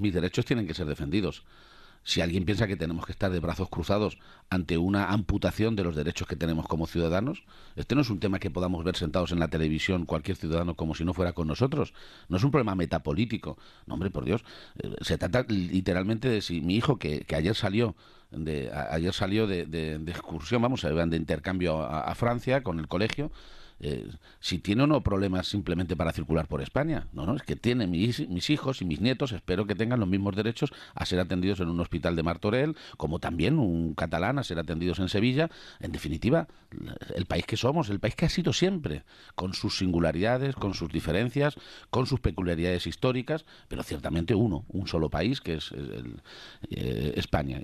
mis derechos tienen que ser defendidos. Si alguien piensa que tenemos que estar de brazos cruzados ante una amputación de los derechos que tenemos como ciudadanos, este no es un tema que podamos ver sentados en la televisión cualquier ciudadano como si no fuera con nosotros. No es un problema metapolítico. No, hombre, por Dios. Eh, se trata literalmente de si mi hijo, que, ayer salió de, ayer salió de, de, de, excursión, vamos, de intercambio a Francia con el colegio, eh, si tiene o no problemas simplemente para circular por España. No, no, es que tiene mis, hijos y mis nietos, espero que tengan los mismos derechos a ser atendidos en un hospital de Martorell, como también un catalán a ser atendidos en Sevilla. En definitiva, el país que somos, el país que ha sido siempre, con sus singularidades, con sus diferencias, con sus peculiaridades históricas, pero ciertamente uno, un solo país que es eh, España.